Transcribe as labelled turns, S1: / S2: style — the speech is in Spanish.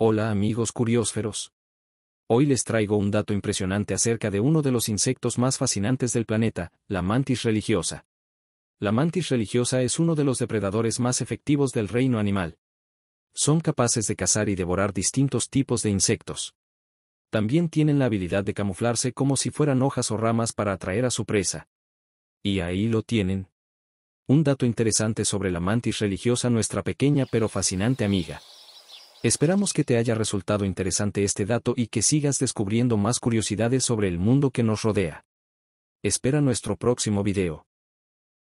S1: Hola amigos curiósferos. Hoy les traigo un dato impresionante acerca de uno de los insectos más fascinantes del planeta, la mantis religiosa. La mantis religiosa es uno de los depredadores más efectivos del reino animal. Son capaces de cazar y devorar distintos tipos de insectos. También tienen la habilidad de camuflarse como si fueran hojas o ramas para atraer a su presa. Y ahí lo tienen. Un dato interesante sobre la mantis religiosa nuestra pequeña pero fascinante amiga. Esperamos que te haya resultado interesante este dato y que sigas descubriendo más curiosidades sobre el mundo que nos rodea. Espera nuestro próximo video.